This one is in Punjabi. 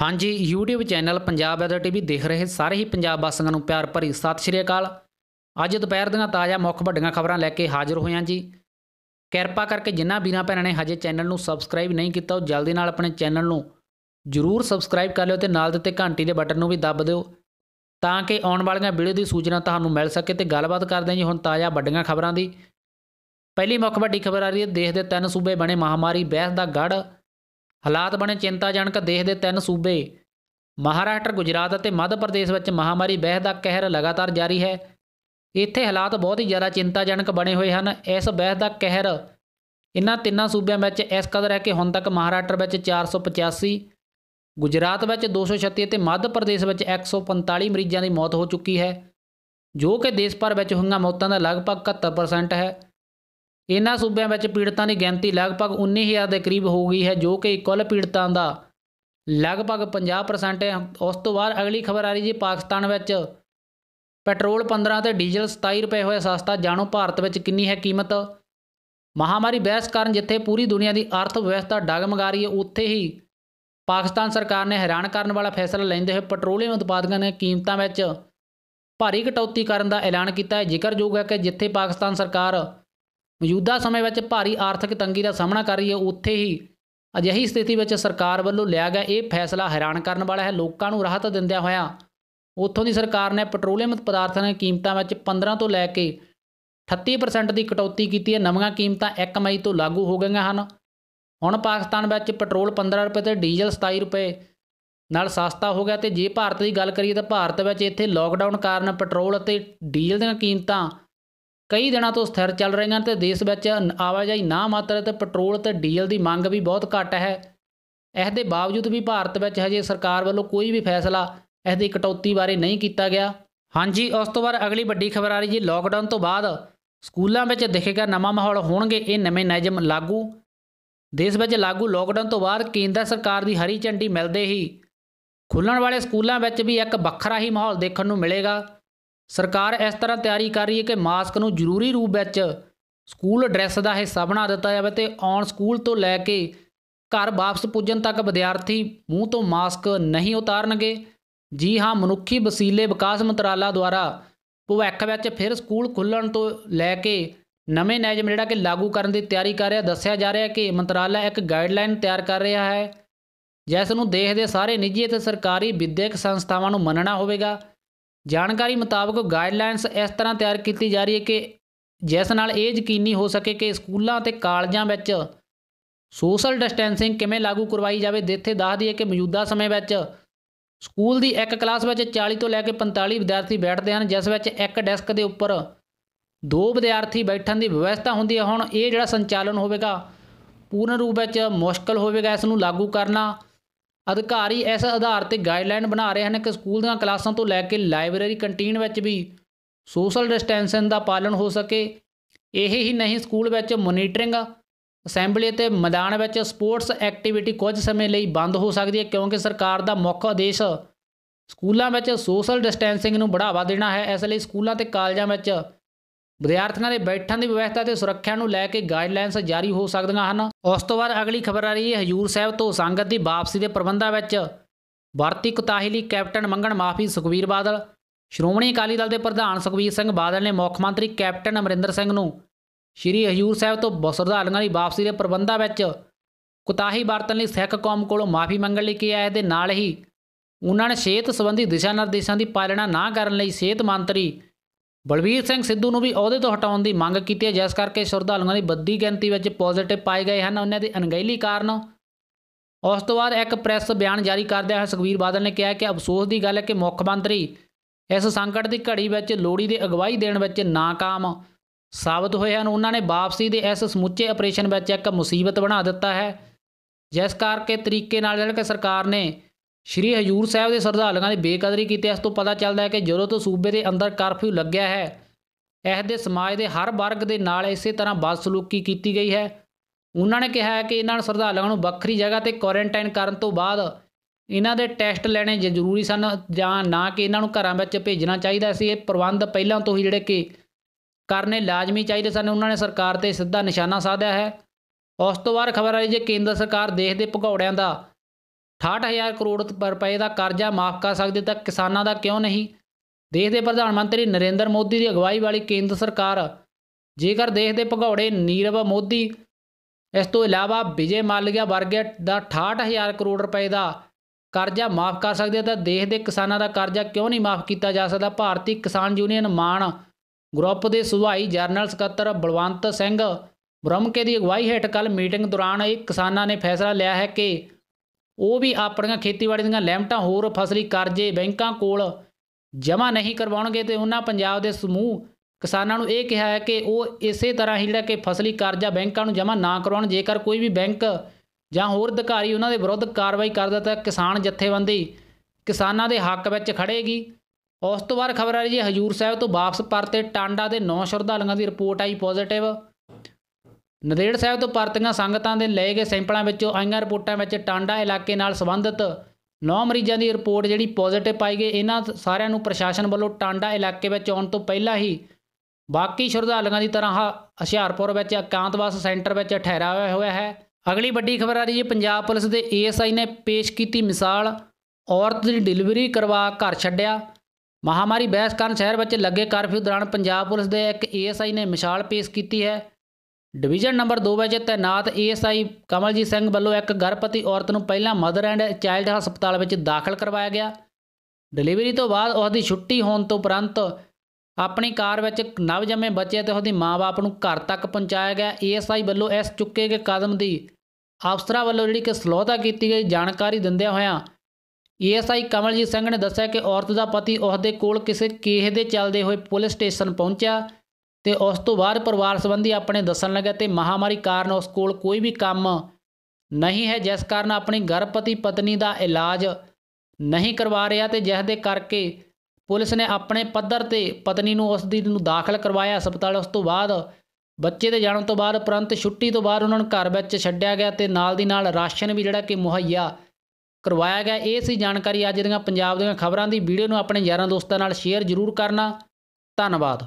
ਹਾਂਜੀ YouTube ਚੈਨਲ ਪੰਜਾਬ ਐਦਰ ਟੀਵੀ ਦੇਖ ਰਹੇ ਸਾਰੇ ਹੀ ਪੰਜਾਬ ਵਾਸੀਆਂ ਨੂੰ ਪਿਆਰ ਭਰੀ ਸਤਿ ਸ਼੍ਰੀ ਅਕਾਲ ਅੱਜ ਦੁਪਹਿਰ ਦੀਆਂ ਤਾਜ਼ਾ ਮੁੱਖ ਵੱਡੀਆਂ ਖਬਰਾਂ ਲੈ ਕੇ ਹਾਜ਼ਰ ਹੋਏ ਹਾਂ ਜੀ ਕਿਰਪਾ ਕਰਕੇ ਜਿਨ੍ਹਾਂ ਵੀਰਾਂ ਭੈਣਾਂ ਨੇ ਹਜੇ ਚੈਨਲ ਨੂੰ ਸਬਸਕ੍ਰਾਈਬ ਨਹੀਂ ਕੀਤਾ ਉਹ ਜਲਦੀ ਨਾਲ ਆਪਣੇ ਚੈਨਲ ਨੂੰ ਜ਼ਰੂਰ ਸਬਸਕ੍ਰਾਈਬ ਕਰ ਲਿਓ ਤੇ ਨਾਲ ਦਿੱਤੇ ਘੰਟੀ ਦੇ ਬਟਨ ਨੂੰ ਵੀ ਦੱਬ ਦਿਓ ਤਾਂ ਕਿ ਆਉਣ ਵਾਲੀਆਂ ਵੀਡੀਓ ਦੀ ਸੂਚਨਾ ਤੁਹਾਨੂੰ ਮਿਲ ਸਕੇ ਤੇ ਗੱਲਬਾਤ ਕਰਦੇ ਹਾਂ ਜੀ ਹੁਣ ਤਾਜ਼ਾ ਵੱਡੀਆਂ ਖਬਰਾਂ ਦੀ ਪਹਿਲੀ ਮੁੱਖ ਵੱਡੀ ਖਬਰ ਆ ਰਹੀ ਹੈ ਦੇਸ਼ ਦੇ ਤਿੰਨ ਸੂਬੇ ਬਣੇ ਮਹਾਮਾਰੀ ਬਹਿਸ ਦਾ ਗੜ੍ਹ ਹਾਲਾਤ ਬਣੇ ਚਿੰਤਾਜਨਕ ਦੇਖ ਦੇ ਤਿੰਨ ਸੂਬੇ ਮਹਾਰਾਸ਼ਟਰ ਗੁਜਰਾਤ ਅਤੇ ਮੱਧ ਪ੍ਰਦੇਸ਼ ਵਿੱਚ ਮਹਾਮਾਰੀ ਬਹਿ ਦਾ ਕਹਿਰ ਲਗਾਤਾਰ ਜਾਰੀ ਹੈ ਇੱਥੇ ਹਾਲਾਤ ਬਹੁਤ ਹੀ ਜ਼ਿਆਦਾ ਚਿੰਤਾਜਨਕ ਬਣੇ ਹੋਏ ਹਨ ਇਸ ਬਹਿ ਦਾ ਕਹਿਰ ਇਨ੍ਹਾਂ ਤਿੰਨਾਂ ਸੂਬਿਆਂ ਵਿੱਚ ਇਸ ਕਦਰ ਹੈ ਕਿ ਹੁਣ ਤੱਕ ਮਹਾਰਾਸ਼ਟਰ ਵਿੱਚ 485 ਗੁਜਰਾਤ ਵਿੱਚ 236 ਅਤੇ ਮੱਧ ਪ੍ਰਦੇਸ਼ ਵਿੱਚ 145 ਮਰੀਜ਼ਾਂ ਦੀ ਮੌਤ ਹੋ ਚੁੱਕੀ ਹੈ ਜੋ ਕਿ ਦੇਸ਼ ਭਰ ਵਿੱਚ ਹੋਈਆਂ ਮੌਤਾਂ ਦਾ ਲਗਭਗ 71% ਹੈ ਇਹਨਾਂ ਸੂਬਿਆਂ ਵਿੱਚ ਪੀੜਤਾਂ ਦੀ ਗਿਣਤੀ ਲਗਭਗ 19000 ਦੇ ਕਰੀਬ ਹੋ ਗਈ ਹੈ ਜੋ ਕਿ ਕੁੱਲ ਪੀੜਤਾਂ ਦਾ ਲਗਭਗ 50% ਹੈ ਉਸ ਤੋਂ ਬਾਅਦ ਅਗਲੀ ਖਬਰ ਆ ਰਹੀ ਜੀ ਪਾਕਿਸਤਾਨ ਵਿੱਚ ਪੈਟਰੋਲ 15 ਤੇ ਡੀਜ਼ਲ 27 ਰੁਪਏ ਹੋਇਆ ਸਸਤਾ ਜਾਣੋ ਭਾਰਤ ਵਿੱਚ ਕਿੰਨੀ ਹੈ ਕੀਮਤ ਮਹਾਮਾਰੀ ਬਹਿਸ ਕਾਰਨ ਜਿੱਥੇ ਪੂਰੀ ਦੁਨੀਆ ਦੀ ਅਰਥ ਵਿਵਸਥਾ ਡਗਮਗਾ ਰਹੀ ਹੈ ਉੱਥੇ ਹੀ ਪਾਕਿਸਤਾਨ ਸਰਕਾਰ ਨੇ ਹੈਰਾਨ ਕਰਨ ਵਾਲਾ ਫੈਸਲਾ ਲੈਂਦੇ ਹੋਏ ਪੈਟਰੋਲੀਅਮ ਉਤਪਾਦਕਾਂ ਨੇ ਕੀਮਤਾਂ ਵਿੱਚ ਭਾਰੀ ਕਟੌਤੀ ਕਰਨ ਦਾ ਐਲਾਨ ਕੀਤਾ ਹੈ ਜ਼ਿਕਰਯੋਗ ਹੈ ਕਿ ਜਿੱਥੇ ਪਾਕਿਸਤਾਨ ਸਰਕਾਰ ਮੌਜੂਦਾ ਸਮੇਂ ਵਿੱਚ ਭਾਰੀ ਆਰਥਿਕ ਤੰਗੀ ਦਾ ਸਾਹਮਣਾ ਕਰ ਰਹੀ ਹੈ ਉੱਥੇ ਹੀ ਅਜਿਹੀ ਸਥਿਤੀ ਵਿੱਚ ਸਰਕਾਰ ਵੱਲੋਂ ਲਿਆ ਗਿਆ ਇਹ ਫੈਸਲਾ ਹੈਰਾਨ ਕਰਨ ਵਾਲਾ ਹੈ ਲੋਕਾਂ ਨੂੰ ਰਾਹਤ ਦਿੰਦਿਆਂ ਹੋਇਆ ਉੱਥੋਂ ਦੀ ਸਰਕਾਰ ਨੇ ਪੈਟਰੋਲੀਅਮ ਪਦਾਰਥਾਂ ਦੀਆਂ ਕੀਮਤਾਂ ਵਿੱਚ 15 ਤੋਂ ਲੈ ਕੇ 38% ਦੀ ਕਟੌਤੀ ਕੀਤੀ ਹੈ ਨਵੀਆਂ ਕੀਮਤਾਂ 1 ਮਈ ਤੋਂ ਲਾਗੂ ਹੋ ਗਈਆਂ ਹਨ ਹੁਣ ਪਾਕਿਸਤਾਨ ਵਿੱਚ ਪੈਟਰੋਲ 15 ਰੁਪਏ ਤੇ ਡੀਜ਼ਲ 27 ਰੁਪਏ ਨਾਲ ਸਸਤਾ ਹੋ ਗਿਆ ਤੇ ਜੇ ਭਾਰਤ ਦੀ ਗੱਲ ਕਰੀਏ ਤਾਂ ਭਾਰਤ ਵਿੱਚ ਇੱਥੇ ਲੋਕਡਾਊਨ ਕਾਰਨ ਪੈਟਰੋਲ ਅਤੇ ਡੀਜ਼ਲ ਦੀਆਂ ਕੀਮਤਾਂ ਕਈ ਦਿਨਾਂ ਤੋਂ ਸਥਿਰ ਚੱਲ ਰਹੀਆਂ ਤੇ ਦੇਸ਼ ਵਿੱਚ ਆਵਾਜਾਈ ਨਾ ਮਾਤਰ ਤੇ ਪੈਟਰੋਲ ਤੇ ਡੀਜ਼ਲ ਦੀ ਮੰਗ ਵੀ ਬਹੁਤ ਘੱਟ ਹੈ ਇਸ ਦੇ ਬਾਵਜੂਦ ਵੀ ਭਾਰਤ ਵਿੱਚ ਹਜੇ ਸਰਕਾਰ ਵੱਲੋਂ ਕੋਈ ਵੀ ਫੈਸਲਾ ਇਸ ਦੀ ਕਟੌਤੀ ਬਾਰੇ ਨਹੀਂ ਕੀਤਾ ਗਿਆ ਹਾਂਜੀ ਉਸ ਤੋਂ ਬਾਅਦ ਅਗਲੀ ਵੱਡੀ ਖਬਰ ਆ ਰਹੀ ਜੀ ਲੋਕਡਾਊਨ ਤੋਂ ਬਾਅਦ ਸਕੂਲਾਂ ਵਿੱਚ ਦਿਖੇਗਾ ਨਵਾਂ ਮਾਹੌਲ ਹੋਣਗੇ ਇਹ ਨਵੇਂ ਨਿਯਮ ਲਾਗੂ ਦੇਸ਼ ਵਿੱਚ ਲਾਗੂ ਲੋਕਡਾਊਨ ਤੋਂ ਬਾਅਦ ਕੇਂਦਰ ਸਰਕਾਰ ਦੀ ਹਰੀ ਝੰਡੀ ਮਿਲਦੇ ਹੀ ਖੁੱਲਣ ਵਾਲੇ ਸਕੂਲਾਂ ਵਿੱਚ ਵੀ ਇੱਕ ਵੱਖਰਾ ਹੀ ਮਾਹੌਲ ਦੇਖਣ ਨੂੰ ਮਿਲੇਗਾ ਸਰਕਾਰ ਇਸ ਤਰ੍ਹਾਂ ਤਿਆਰੀ ਕਰ ਰਹੀ ਹੈ ਕਿ ਮਾਸਕ ਨੂੰ ਜ਼ਰੂਰੀ ਰੂਪ ਵਿੱਚ ਸਕੂਲ ਐਡਰੈਸ ਦਾ ਹਿੱਸਾ ਬਣਾ ਦਿੱਤਾ ਜਾਵੇ ਤੇ ਔਨ ਸਕੂਲ ਤੋਂ ਲੈ ਕੇ ਘਰ ਵਾਪਸ ਪੁੱਜਣ ਤੱਕ ਵਿਦਿਆਰਥੀ ਮੂੰਹ ਤੋਂ ਮਾਸਕ ਨਹੀਂ ਉਤਾਰਨਗੇ ਜੀ ਹਾਂ ਮਨੁੱਖੀ ਵਸੀਲੇ ਵਿਕਾਸ ਮੰਤਰਾਲਾ ਦੁਆਰਾ ਭਵਿੱਖ ਵਿੱਚ ਫਿਰ ਸਕੂਲ ਖੁੱਲਣ ਤੋਂ ਲੈ ਕੇ ਨਵੇਂ ਨਿਯਮ ਜਿਹੜਾ ਕਿ ਲਾਗੂ ਕਰਨ ਦੀ ਤਿਆਰੀ ਕਰ ਰਿਹਾ ਦੱਸਿਆ ਜਾ ਰਿਹਾ ਕਿ ਮੰਤਰਾਲਾ ਇੱਕ ਗਾਈਡਲਾਈਨ ਤਿਆਰ ਕਰ ਰਿਹਾ ਹੈ ਜਿਸ ਨੂੰ ਦੇਖਦੇ ਸਾਰੇ ਨਿੱਜੀ ਅਤੇ ਸਰਕਾਰੀ ਵਿਦਿਅਕ ਸੰਸਥਾਵਾਂ ਨੂੰ ਮੰਨਣਾ ਹੋਵੇਗਾ ਜਾਣਕਾਰੀ ਮੁਤਾਬਕ ਗਾਈਡਲਾਈਨਸ ਇਸ ਤਰ੍ਹਾਂ ਤਿਆਰ ਕੀਤੀ ਜਾ ਰਹੀ ਹੈ ਕਿ ਜਿਸ ਨਾਲ ਇਹ ਯਕੀਨੀ ਹੋ ਸਕੇ ਕਿ ਸਕੂਲਾਂ ਅਤੇ ਕਾਲਜਾਂ ਵਿੱਚ ਸੋਸ਼ਲ ਡਿਸਟੈਂਸਿੰਗ ਕਿਵੇਂ ਲਾਗੂ ਕਰਵਾਈ ਜਾਵੇ ਜਿੱਥੇ ਦੱਸਦੀ ਹੈ ਕਿ ਮੌਜੂਦਾ ਸਮੇਂ ਵਿੱਚ ਸਕੂਲ ਦੀ ਇੱਕ ਕਲਾਸ ਵਿੱਚ 40 ਤੋਂ ਲੈ ਕੇ 45 ਵਿਦਿਆਰਥੀ ਬੈਠਦੇ ਹਨ ਜਿਸ ਵਿੱਚ ਇੱਕ ਡੈਸਕ ਦੇ ਉੱਪਰ ਦੋ ਵਿਦਿਆਰਥੀ ਬੈਠਣ ਦੀ ਵਿਵਸਥਾ ਹੁੰਦੀ ਹੈ ਹੁਣ ਇਹ ਜਿਹੜਾ ਸੰਚਾਲਨ ਹੋਵੇਗਾ ਪੂਰਨ ਰੂਪ ਵਿੱਚ ਮੁਸ਼ਕਲ ਹੋਵੇਗਾ ਇਸ ਨੂੰ ਲਾਗੂ ਕਰਨਾ ਅਧਿਕਾਰੀ ਇਸ ਆਧਾਰ ਤੇ ਗਾਈਡਲਾਈਨ ਬਣਾ ਰਹੇ ਹਨ ਕਿ ਸਕੂਲ ਦੀਆਂ ਕਲਾਸਾਂ ਤੋਂ ਲੈ ਕੇ ਲਾਇਬ੍ਰੇਰੀ ਕੰਟੀਨ ਵਿੱਚ ਵੀ ਸੋਸ਼ਲ ਡਿਸਟੈਂਸਿੰਗ ਦਾ ਪਾਲਣ ਹੋ ਸਕੇ ਇਹ ਹੀ ਨਹੀਂ ਸਕੂਲ ਵਿੱਚ ਮੋਨੀਟਰਿੰਗ ਅਸੈਂਬਲੀ ਤੇ ਮੈਦਾਨ ਵਿੱਚ ਸਪੋਰਟਸ ਐਕਟੀਵਿਟੀ ਕੁਝ ਸਮੇਂ ਲਈ ਬੰਦ ਹੋ ਸਕਦੀ ਹੈ ਕਿਉਂਕਿ ਸਰਕਾਰ ਦਾ ਮੁੱਖ ਉਦੇਸ਼ ਸਕੂਲਾਂ ਵਿੱਚ ਸੋਸ਼ਲ ਡਿਸਟੈਂਸਿੰਗ ਨੂੰ ਬੜਾਵਾ ਦੇਣਾ ਹੈ ਇਸ ਲਈ ਸਕੂਲਾਂ ਤੇ ਕਾਲਜਾਂ ਵਿੱਚ ਵਿਦਿਆਰਥੀਆਂ ਦੇ ਬੈਠਣ ਦੀ ਵਿਵਸਥਾ ਤੇ ਸੁਰੱਖਿਆ ਨੂੰ ਲੈ ਕੇ ਗਾਈਡਲਾਈਨਸ ਜਾਰੀ ਹੋ ਸਕਦੀਆਂ ਹਨ ਉਸ ਤੋਂ ਬਾਅਦ ਅਗਲੀ ਖਬਰ ਆ ਰਹੀ ਹੈ ਹਜੂਰ ਸਾਹਿਬ ਤੋਂ ਸੰਗਤ ਦੀ ਵਾਪਸੀ ਦੇ ਪ੍ਰਬੰਧਾਂ ਵਿੱਚ ਵਰਤੀ ਕੁਤਾਹੀ ਲਈ ਕੈਪਟਨ ਮੰਗਣ ਮਾਫੀ ਸੁਖਵੀਰ ਬਾਦਲ ਸ਼੍ਰੋਮਣੀ ਅਕਾਲੀ ਦਲ ਦੇ ਪ੍ਰਧਾਨ ਸੁਖਵੀਰ ਸਿੰਘ ਬਾਦਲ ਨੇ ਮੁੱਖ ਮੰਤਰੀ ਕੈਪਟਨ ਅਮਰਿੰਦਰ ਸਿੰਘ ਨੂੰ ਸ਼੍ਰੀ ਹਜੂਰ ਸਾਹਿਬ ਤੋਂ ਸਰਧਾਲੂਆਂ ਦੀ ਵਾਪਸੀ ਦੇ ਪ੍ਰਬੰਧਾਂ ਵਿੱਚ ਕੁਤਾਹੀ ਵਰਤਣ ਲਈ ਸਿੱਖ ਕੌਮ ਕੋਲੋਂ ਮਾਫੀ ਮੰਗਣ ਲਈ ਕਿਹਾ ਹੈ ਦੇ ਨਾਲ ਹੀ ਉਹਨਾਂ ਨੇ ਸਿਹਤ ਸੰਬੰਧੀ ਦਿਸ਼ਾ ਨਿਰਦੇਸ਼ਾਂ ਦੀ ਪਾਲਣਾ ਨਾ ਕਰਨ ਲਈ ਸਿਹਤ ਮੰਤਰੀ ਬਲਵੀਰ ਸਿੰਘ ਸਿੱਧੂ ਨੂੰ ਵੀ ਅਹੁਦੇ ਤੋਂ ਹਟਾਉਣ ਦੀ ਮੰਗ ਕੀਤੀ ਹੈ ਜਿਸ ਕਰਕੇ ਸ਼ਰਧਾਲੂਆਂ ਦੀ ਵੱਡੀ ਗਿਣਤੀ ਵਿੱਚ ਪੋਜ਼ਿਟਿਵ ਪਾਏ ਗਏ ਹਨ ਉਹਨਾਂ ਦੀ ਅਣਗਹਿਲੀ ਕਾਰਨ ਉਸ ਤੋਂ ਬਾਅਦ ਇੱਕ ਪ੍ਰੈਸ ਬਿਆਨ ਜਾਰੀ ਕਰਦਿਆਂ ਹੈ ਸੁਖਵੀਰ ਬਾਦਲ ਨੇ ਕਿਹਾ ਕਿ ਅਫਸੋਸ ਦੀ ਗੱਲ ਹੈ ਕਿ ਮੁੱਖ ਮੰਤਰੀ ਇਸ ਸੰਕਟ ਦੀ ਘੜੀ ਵਿੱਚ ਲੋੜੀ ਦੇ ਅਗਵਾਈ ਦੇਣ ਵਿੱਚ ਨਾਕਾਮ ਸਾਬਤ ਹੋਏ ਹਨ ਉਹਨਾਂ ਨੇ ਵਾਪਸੀ ਦੇ ਇਸ ਸਮੁੱਚੇ ਆਪਰੇਸ਼ਨ ਵਿੱਚ ਇੱਕ ਮੁਸੀਬਤ ਬਣਾ ਦਿੱਤਾ ਹੈ ਜਿਸ ਕਰਕੇ ਤਰੀਕੇ ਨਾਲ ਜਿਹੜਾ ਕਿ ਸਰਕਾਰ ਨੇ ਸ਼੍ਰੀ ਹਜੂਰ ਸਾਹਿਬ ਦੇ ਸਰਦਾਲਗਾਂ ਦੀ ਬੇਕਦਰੀ ਕੀਤੀ ਇਸ ਤੋਂ ਪਤਾ ਚੱਲਦਾ ਹੈ ਕਿ ਜਦੋਂ ਤੋਂ ਸੂਬੇ ਦੇ ਅੰਦਰ ਕਰਫਿਊ ਲੱਗਿਆ ਹੈ ਇਹ ਦੇ ਸਮਾਜ ਦੇ ਹਰ ਵਰਗ ਦੇ ਨਾਲ ਇਸੇ ਤਰ੍ਹਾਂ ਬਦਸਲੂਕੀ ਕੀਤੀ ਗਈ ਹੈ ਉਹਨਾਂ ਨੇ ਕਿਹਾ ਹੈ ਕਿ ਇਹਨਾਂ ਨੂੰ ਸਰਦਾਲਗਾਂ ਨੂੰ ਵੱਖਰੀ ਜਗ੍ਹਾ ਤੇ ਕੁਆਰੰਟਾਈਨ ਕਰਨ ਤੋਂ ਬਾਅਦ ਇਹਨਾਂ ਦੇ ਟੈਸਟ ਲੈਣੇ ਜ਼ਰੂਰੀ ਸਨ ਜਾਂ ਨਾ ਕਿ ਇਹਨਾਂ ਨੂੰ ਘਰਾਂ ਵਿੱਚ ਭੇਜਣਾ ਚਾਹੀਦਾ ਸੀ ਇਹ ਪ੍ਰਬੰਧ ਪਹਿਲਾਂ ਤੋਂ ਹੀ ਜਿਹੜੇ ਕਿ ਕਰਨੇ ਲਾਜ਼ਮੀ ਚਾਹੀਦੇ ਸਨ ਉਹਨਾਂ ਨੇ ਸਰਕਾਰ ਤੇ ਸਿੱਧਾ ਨਿਸ਼ਾਨਾ ਸਾਧਿਆ ਹੈ ਉਸ ਤੋਂ ਬਾਅਦ ਖਬਰ ਆਈ ਜੇ ਕੇਂਦਰ ਸਰਕਾਰ ਦੇਸ਼ ਦੇ ਭਗੌੜਿਆਂ ਦਾ 68000 ਕਰੋੜ ਰੁਪਏ ਦਾ ਕਰਜ਼ਾ ਮਾਫ ਕਰ ਸਕਦੇ ਤਾਂ ਕਿਸਾਨਾਂ ਦਾ ਕਿਉਂ ਨਹੀਂ ਦੇਸ਼ ਦੇ ਪ੍ਰਧਾਨ ਮੰਤਰੀ ਨਰਿੰਦਰ ਮੋਦੀ ਦੀ ਅਗਵਾਈ ਵਾਲੀ ਕੇਂਦਰ ਸਰਕਾਰ ਜੇਕਰ ਦੇਸ਼ ਦੇ ਭਗੌੜੇ ਨੀਰਵ ਮੋਦੀ ਇਸ ਤੋਂ ਇਲਾਵਾ ਵਿਜੇ ਮਾਲਿਆ ਵਰਗੇ ਦਾ 68000 ਕਰੋੜ ਰੁਪਏ ਦਾ ਕਰਜ਼ਾ ਮਾਫ ਕਰ ਸਕਦੇ ਤਾਂ ਦੇਸ਼ ਦੇ ਕਿਸਾਨਾਂ ਦਾ ਕਰਜ਼ਾ ਕਿਉਂ ਨਹੀਂ ਮਾਫ ਕੀਤਾ ਜਾ ਸਕਦਾ ਭਾਰਤੀ ਕਿਸਾਨ ਯੂਨੀਅਨ ਮਾਨ ਗਰੁੱਪ ਦੇ ਸੁਭਾਈ ਜਰਨਲ ਸਕੱਤਰ ਬਲਵੰਤ ਸਿੰਘ ਬ੍ਰਹਮਕੇ ਦੀ ਅਗਵਾਈ ਹੇਠ ਕੱਲ ਮੀਟਿੰਗ ਦੌਰਾਨ ਇਹ ਕਿਸਾਨਾਂ ਨੇ ਫੈਸਲਾ ਲਿਆ ਹੈ ਕਿ ਉਹ ਵੀ ਆਪਣੀਆਂ ਖੇਤੀਬਾੜੀ ਦੀਆਂ ਲਿਮਟਾਂ ਹੋਰ ਫਸਲੀ ਕਰਜ਼ੇ ਬੈਂਕਾਂ ਕੋਲ ਜਮਾ ਨਹੀਂ ਕਰਵਾਉਣਗੇ ਤੇ ਉਹਨਾਂ ਪੰਜਾਬ ਦੇ ਸਮੂਹ ਕਿਸਾਨਾਂ ਨੂੰ ਇਹ ਕਿਹਾ ਹੈ ਕਿ ਉਹ ਇਸੇ ਤਰ੍ਹਾਂ ਹੀ ਜਿਹੜਾ ਕਿ ਫਸਲੀ ਕਰਜ਼ਾ ਬੈਂਕਾਂ ਨੂੰ ਜਮਾ ਨਾ ਕਰਵਾਉਣ ਜੇਕਰ ਕੋਈ ਵੀ ਬੈਂਕ ਜਾਂ ਹੋਰ ਅਧਿਕਾਰੀ ਉਹਨਾਂ ਦੇ ਵਿਰੁੱਧ ਕਾਰਵਾਈ ਕਰਦਾ ਤਾਂ ਕਿਸਾਨ ਜਥੇਬੰਦੀ ਕਿਸਾਨਾਂ ਦੇ ਹੱਕ ਵਿੱਚ ਖੜੇਗੀ ਉਸ ਤੋਂ ਬਾਅਦ ਖਬਰ ਆ ਰਹੀ ਹੈ ਹਜੂਰ ਸਾਹਿਬ ਤੋਂ ਵਾਪਸ ਪਰਤੇ ਟਾਂਡਾ ਦੇ 9 ਸ਼ਰਧਾਲੂਆਂ ਦੀ ਰਿਪੋਰਟ ਆਈ ਪੋਜ਼ਿਟਿਵ ਨਦੇੜ ਸਾਹਿਬ ਤੋਂ ਪਰਤੀਆਂ ਸੰਗਤਾਂ ਦੇ ਲਏ ਗਏ ਸੈਂਪਲਾਂ ਵਿੱਚੋਂ ਆਈਆਂ ਰਿਪੋਰਟਾਂ ਵਿੱਚ ਟਾਂਡਾ ਇਲਾਕੇ ਨਾਲ ਸੰਬੰਧਿਤ 9 ਮਰੀਜ਼ਾਂ ਦੀ ਰਿਪੋਰਟ ਜਿਹੜੀ ਪੋਜ਼ਿਟਿਵ ਪਾਈ ਗਈ ਇਹਨਾਂ ਸਾਰਿਆਂ ਨੂੰ ਪ੍ਰਸ਼ਾਸਨ ਵੱਲੋਂ ਟਾਂਡਾ ਇਲਾਕੇ ਵਿੱਚ ਆਉਣ ਤੋਂ ਪਹਿਲਾਂ ਹੀ ਬਾਕੀ ਸ਼ਰਧਾਲੂਆਂ ਦੀ ਤਰ੍ਹਾਂ ਹਸ਼ਿਆਰਪੁਰ ਵਿੱਚ ਇਕਾਂਤਵਾਸ ਸੈਂਟਰ ਵਿੱਚ ਠਹਿਰਾ ਹੋਇਆ ਹੈ ਅਗਲੀ ਵੱਡੀ ਖਬਰ ਆ ਰਹੀ ਹੈ ਪੰਜਾਬ ਪੁਲਿਸ ਦੇ ਏਐਸਆਈ ਨੇ ਪੇਸ਼ ਕੀਤੀ ਮਿਸਾਲ ਔਰਤ ਦੀ ਡਿਲੀਵਰੀ ਕਰਵਾ ਘਰ ਛੱਡਿਆ ਮਹਾਮਾਰੀ ਬਹਿਸ ਕਾਰਨ ਸ਼ਹਿਰ ਵਿੱਚ ਲੱਗੇ ਕਰਫਿਊ ਦੌਰਾਨ ਪੰਜਾਬ ਪੁਲਿਸ ਦੇ ਇੱਕ ਏਐਸਆਈ ਨੇ ਮਿਸਾਲ ਪੇਸ਼ ਕੀਤੀ ਹੈ ਡਿਵੀਜ਼ਨ ਨੰਬਰ 2 ਵਿੱਚ ਤਾਇਨਾਤ ਏਐਸਆਈ ਕਮਲਜੀਤ ਸਿੰਘ ਵੱਲੋਂ ਇੱਕ ਗਰਭਪਤੀ ਔਰਤ ਨੂੰ ਪਹਿਲਾਂ ਮਦਰ ਐਂਡ ਚਾਈਲਡ ਹਸਪਤਾਲ ਵਿੱਚ ਦਾਖਲ ਕਰਵਾਇਆ ਗਿਆ ਡਿਲੀਵਰੀ ਤੋਂ ਬਾਅਦ ਉਸ ਦੀ ਛੁੱਟੀ ਹੋਣ ਤੋਂ ਉਪਰੰਤ ਆਪਣੀ ਕਾਰ ਵਿੱਚ ਨਵਜੰਮੇ ਬੱਚੇ ਤੇ ਉਸ ਦੀ ਮਾਂ-ਬਾਪ ਨੂੰ ਘਰ ਤੱਕ ਪਹੁੰਚਾਇਆ ਗਿਆ ਏਐਸਆਈ ਵੱਲੋਂ ਇਸ ਚੁੱਕੇ ਗਏ ਕਦਮ ਦੀ ਅਫਸਰਾਂ ਵੱਲੋਂ ਜਿਹੜੀ ਕਿ ਸਲੋਤਾ ਕੀਤੀ ਗਈ ਜਾਣਕਾਰੀ ਦਿੰਦਿਆਂ ਹੋਇਆਂ ਏਐਸਆਈ ਕਮਲਜੀਤ ਸਿੰਘ ਨੇ ਦੱਸਿਆ ਕਿ ਔਰਤ ਦਾ ਪਤੀ ਉਸ ਦੇ ਕੋਲ ਕਿਸੇ ਕੇਸ ਦੇ ਚੱਲਦੇ ਹੋਏ ਪੁਲਿਸ ਸਟੇਸ਼ਨ ਪਹੁੰਚਿਆ ਤੇ ਉਸ ਤੋਂ ਬਾਅਦ ਪਰਿਵਾਰ ਸੰਬੰਧੀ ਆਪਣੇ ਦੱਸਣ ਲੱਗਾ ਤੇ ਮਹਾਮਾਰੀ ਕਾਰਨ ਉਸ ਕੋਲ ਕੋਈ ਵੀ ਕੰਮ ਨਹੀਂ ਹੈ ਜਿਸ ਕਾਰਨ ਆਪਣੀ ਗਰਭਪਤੀ ਪਤਨੀ ਦਾ ਇਲਾਜ ਨਹੀਂ ਕਰਵਾ ਰਿਹਾ ਤੇ ਜਿਸ ਦੇ ਕਰਕੇ ਪੁਲਿਸ ਨੇ ਆਪਣੇ ਪੱਧਰ ਤੇ ਪਤਨੀ ਨੂੰ ਉਸ ਦੀ ਨੂੰ ਦਾਖਲ ਕਰਵਾਇਆ ਹਸਪਤਾਲ ਉਸ ਤੋਂ ਬਾਅਦ ਬੱਚੇ ਦੇ ਜਾਣ ਤੋਂ ਬਾਅਦ ਪ੍ਰੰਤ ਛੁੱਟੀ ਤੋਂ ਬਾਅਦ ਉਹਨਾਂ ਨੂੰ ਘਰ ਵਿੱਚ ਛੱਡਿਆ ਗਿਆ ਤੇ ਨਾਲ ਦੀ ਨਾਲ ਰਾਸ਼ਨ ਵੀ ਜਿਹੜਾ ਕਿ ਮੁਹੱਈਆ ਕਰਵਾਇਆ ਗਿਆ ਇਹ ਸੀ ਜਾਣਕਾਰੀ ਅੱਜ ਦੀਆਂ ਪੰਜਾਬ ਦੀਆਂ ਖਬਰਾਂ ਦੀ ਵੀਡੀਓ ਨੂੰ ਆਪਣੇ ਯਾਰਾਂ ਦੋਸਤਾਂ ਨਾਲ ਸ਼ੇਅਰ ਜ਼ਰੂਰ ਕਰਨਾ ਧੰਨਵਾਦ